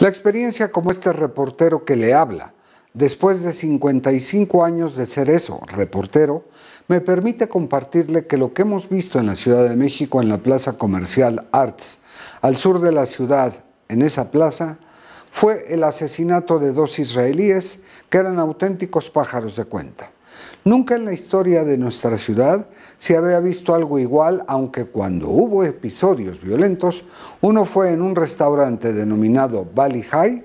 La experiencia como este reportero que le habla, después de 55 años de ser eso, reportero, me permite compartirle que lo que hemos visto en la Ciudad de México en la Plaza Comercial Arts, al sur de la ciudad, en esa plaza, fue el asesinato de dos israelíes que eran auténticos pájaros de cuenta. Nunca en la historia de nuestra ciudad se había visto algo igual, aunque cuando hubo episodios violentos, uno fue en un restaurante denominado Bali High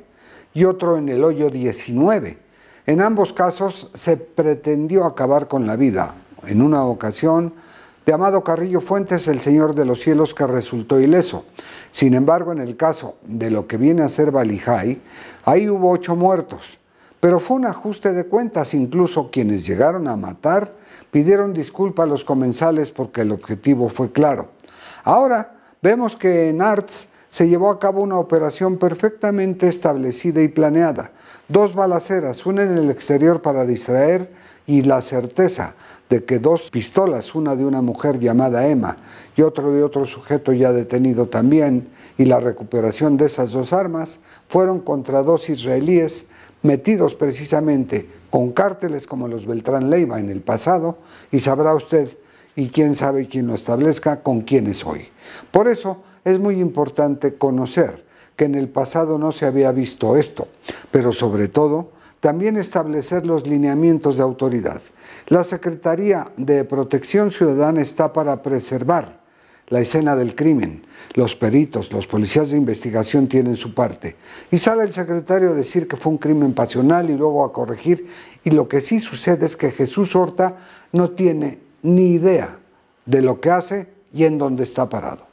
y otro en el hoyo 19. En ambos casos se pretendió acabar con la vida. En una ocasión, de Amado Carrillo Fuentes, el Señor de los Cielos, que resultó ileso. Sin embargo, en el caso de lo que viene a ser Valijay, ahí hubo ocho muertos. Pero fue un ajuste de cuentas, incluso quienes llegaron a matar pidieron disculpa a los comensales porque el objetivo fue claro. Ahora vemos que en Arts se llevó a cabo una operación perfectamente establecida y planeada. Dos balaceras, una en el exterior para distraer, y la certeza de que dos pistolas, una de una mujer llamada Emma y otro de otro sujeto ya detenido también, y la recuperación de esas dos armas, fueron contra dos israelíes metidos precisamente con cárteles como los Beltrán Leiva en el pasado, y sabrá usted, y quién sabe quién lo establezca, con quiénes hoy. Por eso es muy importante conocer que en el pasado no se había visto esto, pero sobre todo también establecer los lineamientos de autoridad. La Secretaría de Protección Ciudadana está para preservar la escena del crimen. Los peritos, los policías de investigación tienen su parte. Y sale el secretario a decir que fue un crimen pasional y luego a corregir. Y lo que sí sucede es que Jesús Horta no tiene ni idea de lo que hace y en dónde está parado.